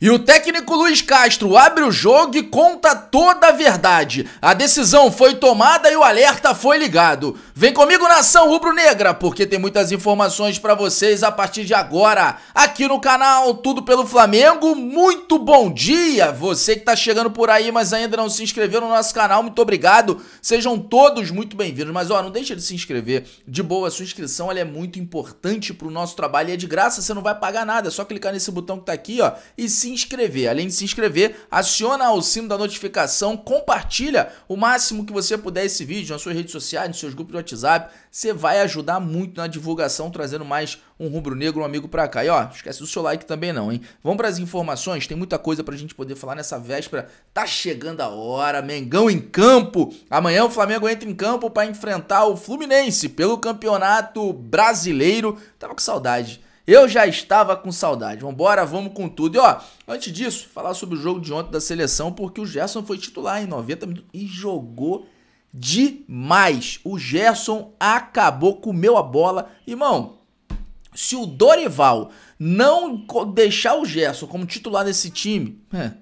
E o técnico Luiz Castro abre o jogo e conta toda a verdade. A decisão foi tomada e o alerta foi ligado. Vem comigo nação rubro-negra, porque tem muitas informações para vocês a partir de agora. Aqui no canal Tudo pelo Flamengo. Muito bom dia. Você que está chegando por aí, mas ainda não se inscreveu no nosso canal, muito obrigado. Sejam todos muito bem-vindos. Mas ó, não deixa de se inscrever. De boa, a sua inscrição ela é muito importante para o nosso trabalho e é de graça, você não vai pagar nada, é só clicar nesse botão que está aqui, ó, e se se inscrever. Além de se inscrever, aciona o sino da notificação, compartilha o máximo que você puder esse vídeo nas suas redes sociais, nos seus grupos de WhatsApp. Você vai ajudar muito na divulgação, trazendo mais um rubro-negro, um amigo pra cá. E ó, esquece do seu like também não, hein? Vamos para as informações, tem muita coisa pra gente poder falar nessa véspera. Tá chegando a hora, Mengão em campo. Amanhã o Flamengo entra em campo para enfrentar o Fluminense pelo Campeonato Brasileiro. Tava com saudade eu já estava com saudade. Vambora, vamos com tudo. E ó, antes disso, falar sobre o jogo de ontem da seleção, porque o Gerson foi titular em 90 minutos e jogou demais. O Gerson acabou, comeu a bola. Irmão, se o Dorival não deixar o Gerson como titular nesse time, é,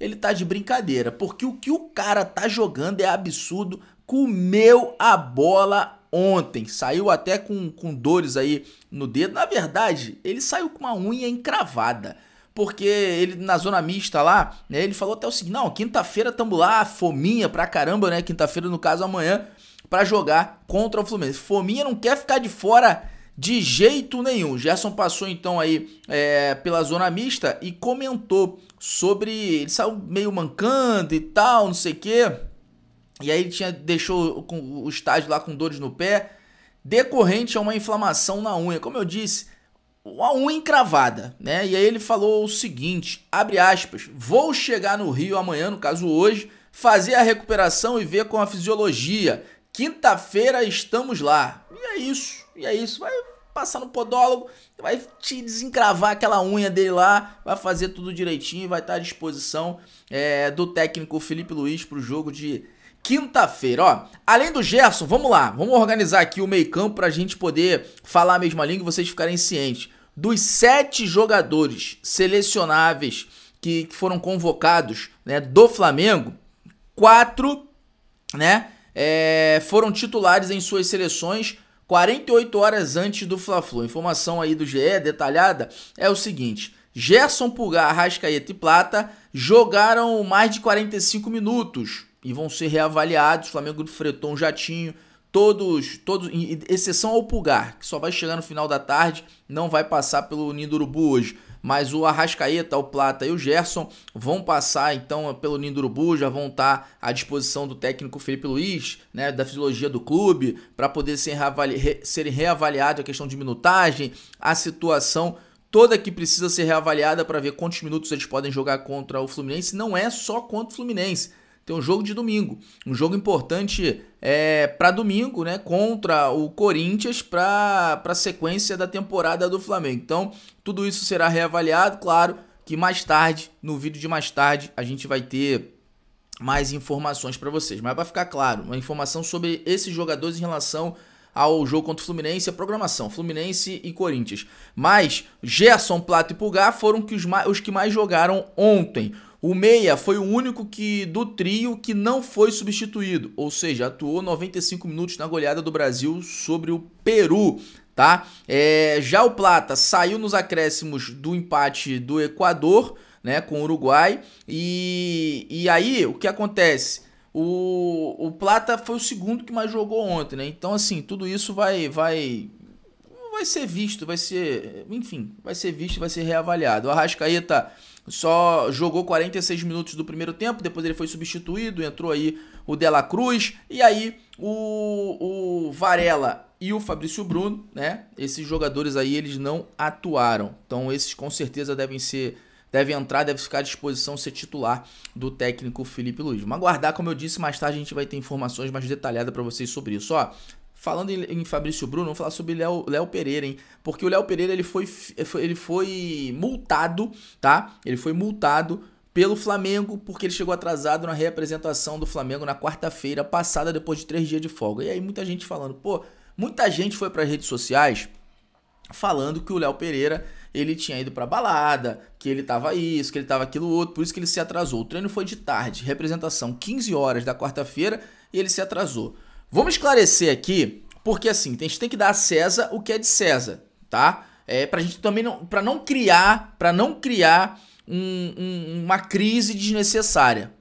ele tá de brincadeira. Porque o que o cara tá jogando é absurdo. Comeu a bola ontem. Saiu até com, com dores aí no dedo. Na verdade, ele saiu com uma unha encravada. Porque ele na zona mista lá, né, ele falou até o seguinte: não, quinta-feira tamo lá, fominha pra caramba, né? Quinta-feira, no caso, amanhã, para jogar contra o Fluminense. Fominha não quer ficar de fora de jeito nenhum. Gerson passou então aí é, pela zona mista e comentou sobre. Ele saiu meio mancando e tal, não sei o quê e aí ele tinha, deixou o, o estágio lá com dores no pé, decorrente a uma inflamação na unha. Como eu disse, uma unha encravada, né? E aí ele falou o seguinte, abre aspas, vou chegar no Rio amanhã, no caso hoje, fazer a recuperação e ver com a fisiologia. Quinta-feira estamos lá. E é isso, e é isso. Vai passar no podólogo, vai te desencravar aquela unha dele lá, vai fazer tudo direitinho, vai estar à disposição é, do técnico Felipe Luiz para o jogo de quinta-feira. Ó, além do Gerson, vamos lá, vamos organizar aqui o meio-campo para a gente poder falar a mesma língua e vocês ficarem cientes. Dos sete jogadores selecionáveis que, que foram convocados né, do Flamengo, quatro né, é, foram titulares em suas seleções 48 horas antes do Fla-Flu. Informação aí do GE detalhada é o seguinte: Gerson Pulgar, Arrascaeta e Plata jogaram mais de 45 minutos e vão ser reavaliados. O Flamengo fretou um jatinho, todos, todos, exceção ao Pulgar, que só vai chegar no final da tarde, não vai passar pelo Ninho do Urubu hoje. Mas o Arrascaeta, o Plata e o Gerson vão passar então pelo Ninho do Urubu, já vão estar à disposição do técnico Felipe Luiz, né, da fisiologia do clube, para poder ser reavali re serem reavaliados a questão de minutagem, a situação toda que precisa ser reavaliada para ver quantos minutos eles podem jogar contra o Fluminense. Não é só contra o Fluminense, tem um jogo de domingo, um jogo importante é, para domingo, né? Contra o Corinthians para a sequência da temporada do Flamengo. Então, tudo isso será reavaliado, claro, que mais tarde, no vídeo de mais tarde, a gente vai ter mais informações para vocês. Mas para ficar claro, uma informação sobre esses jogadores em relação ao jogo contra o Fluminense, a programação, Fluminense e Corinthians. Mas Gerson, Plato e Pulgar foram que os, mais, os que mais jogaram ontem. O Meia foi o único que do trio que não foi substituído, ou seja, atuou 95 minutos na goleada do Brasil sobre o Peru, tá? É, já o Plata saiu nos acréscimos do empate do Equador, né, com o Uruguai, e, e aí o que acontece? O, o Plata foi o segundo que mais jogou ontem, né? Então, assim, tudo isso vai, vai vai ser visto, vai ser, enfim, vai ser visto, vai ser reavaliado. O Arrascaeta só jogou 46 minutos do primeiro tempo, depois ele foi substituído, entrou aí o Dela Cruz, e aí o, o Varela e o Fabrício Bruno, né? Esses jogadores aí, eles não atuaram. Então esses com certeza devem ser deve entrar, deve ficar à disposição ser titular do técnico Felipe Luiz. Vamos aguardar, como eu disse, mais tarde a gente vai ter informações mais detalhadas para vocês sobre isso. Ó, Falando em, em Fabrício Bruno, vamos falar sobre Léo, Léo Pereira, hein? Porque o Léo Pereira ele foi, eh, ele foi multado, tá? Ele foi multado pelo Flamengo, porque ele chegou atrasado na representação do Flamengo na quarta-feira passada, depois de três dias de folga. E aí muita gente falando, pô, muita gente foi para as redes sociais falando que o Léo Pereira ele tinha ido para balada, que ele tava isso, que ele tava aquilo outro, por isso que ele se atrasou. O treino foi de tarde, representação 15 horas da quarta-feira e ele se atrasou. Vamos esclarecer aqui, porque assim, a gente tem que dar a César o que é de César, tá? É, pra gente também não, pra não criar, para não criar um, um, uma crise desnecessária.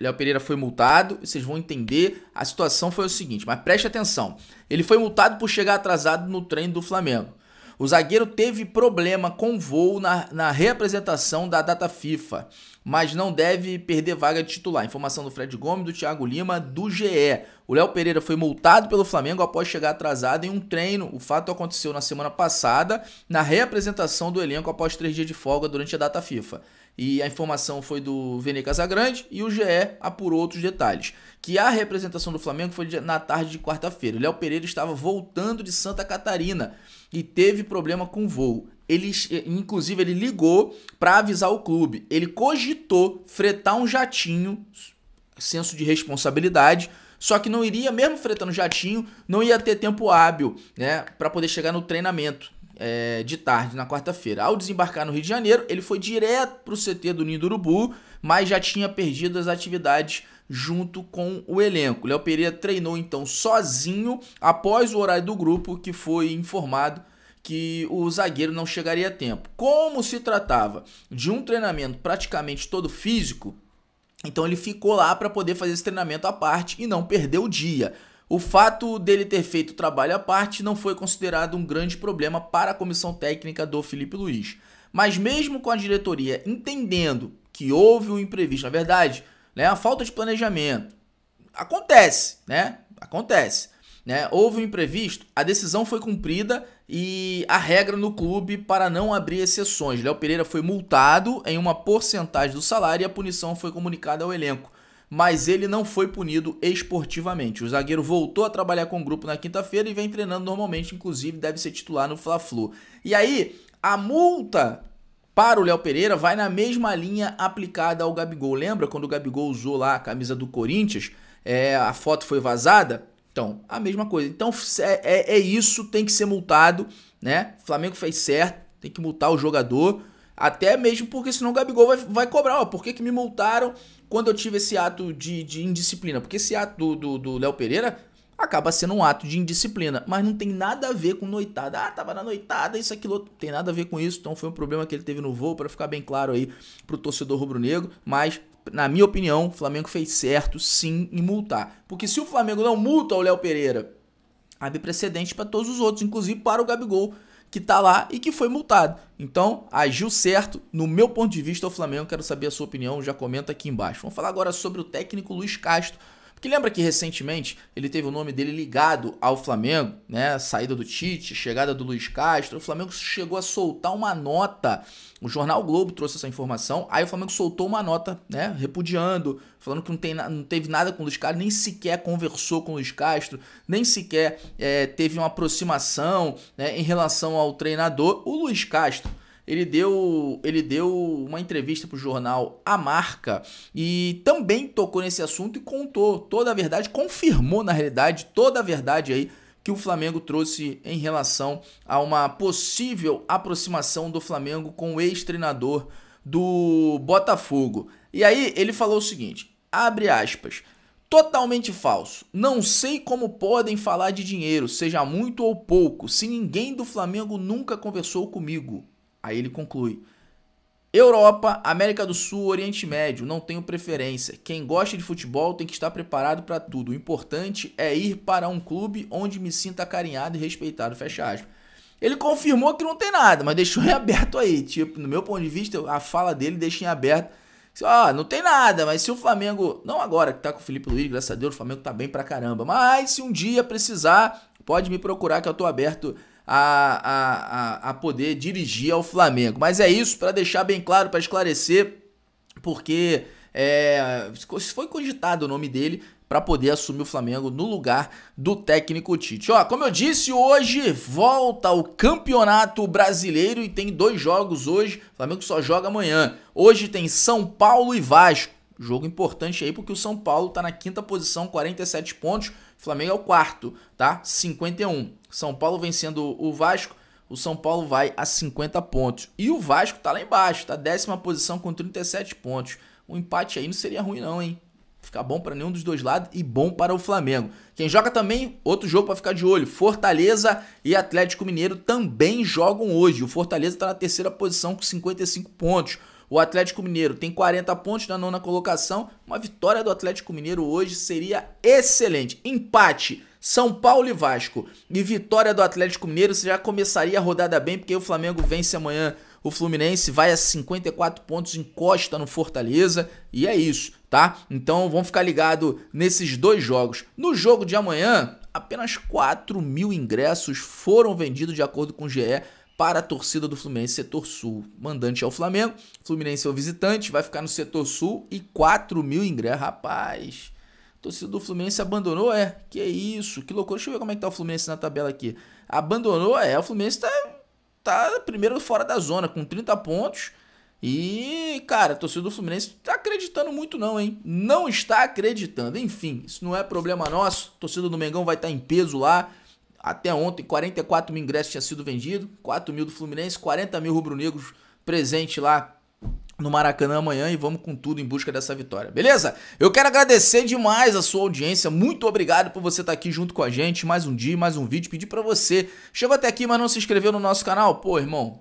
Léo Pereira foi multado, vocês vão entender. A situação foi o seguinte, mas preste atenção. Ele foi multado por chegar atrasado no treino do Flamengo. O zagueiro teve problema com voo na, na reapresentação da data FIFA, mas não deve perder vaga de titular. Informação do Fred Gomes, do Thiago Lima, do GE. O Léo Pereira foi multado pelo Flamengo após chegar atrasado em um treino. O fato aconteceu na semana passada, na reapresentação do elenco após três dias de folga durante a data FIFA e a informação foi do Vene Casagrande e o GE apurou outros detalhes. Que a representação do Flamengo foi na tarde de quarta-feira. Léo Pereira estava voltando de Santa Catarina e teve problema com o voo. Ele, eh, inclusive, ele ligou para avisar o clube. Ele cogitou fretar um jatinho, senso de responsabilidade, só que não iria, mesmo fretando jatinho, não ia ter tempo hábil, né, para poder chegar no treinamento é, de tarde na quarta-feira. Ao desembarcar no Rio de Janeiro, ele foi direto para o CT do Ninho do Urubu, mas já tinha perdido as atividades junto com o elenco. Léo Pereira treinou então sozinho após o horário do grupo, que foi informado que o zagueiro não chegaria a tempo. Como se tratava de um treinamento praticamente todo físico, então ele ficou lá para poder fazer esse treinamento à parte e não perder o dia. O fato dele ter feito trabalho à parte não foi considerado um grande problema para a comissão técnica do Felipe Luiz. Mas mesmo com a diretoria entendendo que houve um imprevisto, na verdade, né, a falta de planejamento acontece, né? Acontece. Né? Houve um imprevisto, a decisão foi cumprida e a regra no clube para não abrir exceções. Léo Pereira foi multado em uma porcentagem do salário e a punição foi comunicada ao elenco mas ele não foi punido esportivamente. O zagueiro voltou a trabalhar com o grupo na quinta-feira e vem treinando normalmente, inclusive deve ser titular no Fla-Flu. E aí, a multa para o Léo Pereira vai na mesma linha aplicada ao Gabigol. Lembra quando o Gabigol usou lá a camisa do Corinthians? É, a foto foi vazada? Então, a mesma coisa. Então, é, é, é isso, tem que ser multado, né? O Flamengo fez certo, tem que multar o jogador até mesmo porque senão o Gabigol vai, vai cobrar, ó, por que, que me multaram quando eu tive esse ato de, de indisciplina? Porque esse ato do Léo Pereira acaba sendo um ato de indisciplina, mas não tem nada a ver com noitada. Ah, tava na noitada, isso, aquilo, outro. tem nada a ver com isso. Então foi um problema que ele teve no voo, para ficar bem claro aí pro torcedor rubro-negro, mas na minha opinião, o Flamengo fez certo sim em multar. Porque se o Flamengo não multa o Léo Pereira, abre precedente para todos os outros, inclusive para o Gabigol, que está lá e que foi multado. Então, agiu certo. No meu ponto de vista, o Flamengo, quero saber a sua opinião, já comenta aqui embaixo. Vamos falar agora sobre o técnico Luiz Castro. Porque lembra que recentemente ele teve o nome dele ligado ao Flamengo, né? Saída do Tite, chegada do Luiz Castro. O Flamengo chegou a soltar uma nota. O jornal Globo trouxe essa informação. Aí o Flamengo soltou uma nota, né? Repudiando, falando que não, tem, não teve nada com o Luiz Castro, nem sequer conversou com o Luiz Castro, nem sequer é, teve uma aproximação né, em relação ao treinador. O Luiz Castro ele deu, ele deu uma entrevista para o jornal A Marca e também tocou nesse assunto e contou toda a verdade, confirmou na realidade toda a verdade aí que o Flamengo trouxe em relação a uma possível aproximação do Flamengo com o ex-treinador do Botafogo. E aí ele falou o seguinte: abre aspas. Totalmente falso. Não sei como podem falar de dinheiro, seja muito ou pouco, se ninguém do Flamengo nunca conversou comigo. Aí ele conclui: Europa, América do Sul, Oriente Médio, não tenho preferência. Quem gosta de futebol tem que estar preparado para tudo. O importante é ir para um clube onde me sinta acarinhado e respeitado. Fecha aspas. Ele confirmou que não tem nada, mas deixou em aberto aí. Tipo, no meu ponto de vista, a fala dele deixa em aberto. Ah, não tem nada, mas se o Flamengo. Não agora que tá com o Felipe Luiz, graças a Deus, o Flamengo tá bem pra caramba. Mas se um dia precisar, pode me procurar que eu tô aberto a, a, a, a poder dirigir ao Flamengo. Mas é isso, para deixar bem claro, para esclarecer, porque é, foi cogitado o nome dele para poder assumir o Flamengo no lugar do técnico Tite. Ó, como eu disse, hoje volta o Campeonato Brasileiro e tem dois jogos hoje. O Flamengo só joga amanhã. Hoje tem São Paulo e Vasco. Jogo importante aí porque o São Paulo está na quinta posição, 47 pontos. O Flamengo é o quarto, tá? 51. São Paulo vencendo o Vasco, o São Paulo vai a 50 pontos. E o Vasco tá lá embaixo, tá? Décima posição com 37 pontos. Um empate aí não seria ruim não, hein? Ficar bom para nenhum dos dois lados e bom para o Flamengo. Quem joga também, outro jogo para ficar de olho. Fortaleza e Atlético Mineiro também jogam hoje. O Fortaleza está na terceira posição com 55 pontos. O Atlético Mineiro tem 40 pontos na nona colocação. Uma vitória do Atlético Mineiro hoje seria excelente. Empate. São Paulo e Vasco. E vitória do Atlético Mineiro, você já começaria a rodada bem, porque o Flamengo vence amanhã o Fluminense vai a 54 pontos, encosta no Fortaleza e é isso, tá? Então vamos ficar ligado nesses dois jogos. No jogo de amanhã, apenas 4 mil ingressos foram vendidos de acordo com o GE para a torcida do Fluminense, setor sul. Mandante é o Flamengo, Fluminense é o visitante, vai ficar no setor sul e 4 mil ingressos. Rapaz, torcida do Fluminense abandonou, é? Que isso, que loucura. Deixa eu ver como é que tá o Fluminense na tabela aqui. Abandonou, é? O Fluminense tá, tá primeiro fora da zona, com 30 pontos. E, cara, a torcida do Fluminense tá acreditando muito não, hein? Não está acreditando. Enfim, isso não é problema nosso. A torcida do Mengão vai estar tá em peso lá. Até ontem, 44 mil ingressos tinha sido vendido, 4 mil do Fluminense, 40 mil rubro-negros presente lá no Maracanã amanhã e vamos com tudo em busca dessa vitória, beleza? Eu quero agradecer demais a sua audiência, muito obrigado por você estar tá aqui junto com a gente, mais um dia, mais um vídeo, pedir para você, chegou até aqui, mas não se inscreveu no nosso canal? Pô, irmão,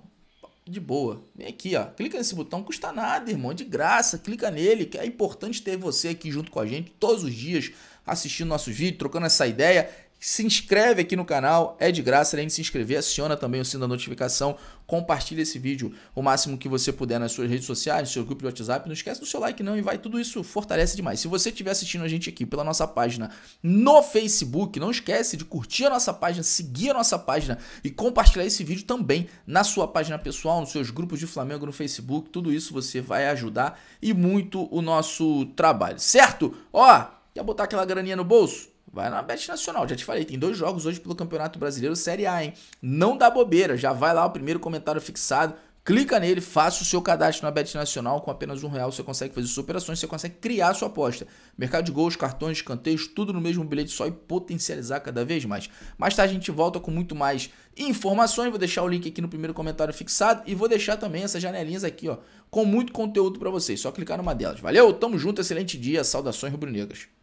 de boa, vem aqui, ó, clica nesse botão, custa nada, irmão, de graça, clica nele, que é importante ter você aqui junto com a gente todos os dias, assistindo nossos vídeos, trocando essa ideia se inscreve aqui no canal, é de graça, além de se inscrever, aciona também o sino da notificação, compartilha esse vídeo o máximo que você puder nas suas redes sociais, no seu grupo de WhatsApp, não esquece do seu like não e vai, tudo isso fortalece demais. Se você estiver assistindo a gente aqui pela nossa página no Facebook, não esquece de curtir a nossa página, seguir a nossa página e compartilhar esse vídeo também na sua página pessoal, nos seus grupos de Flamengo no Facebook, tudo isso você vai ajudar e muito o nosso trabalho, certo? Ó, quer botar aquela graninha no bolso? Vai na Bet Nacional, já te falei, tem dois jogos hoje pelo Campeonato Brasileiro Série A, hein? Não dá bobeira, já vai lá o primeiro comentário fixado, clica nele, faça o seu cadastro na Bet Nacional, com apenas um real você consegue fazer suas operações, você consegue criar sua aposta. Mercado de gols, cartões, escanteios, tudo no mesmo bilhete só e potencializar cada vez mais. Mais tarde a gente volta com muito mais informações, vou deixar o link aqui no primeiro comentário fixado e vou deixar também essas janelinhas aqui, ó, com muito conteúdo para vocês, só clicar numa delas. Valeu, tamo junto, excelente dia, saudações rubro-negras.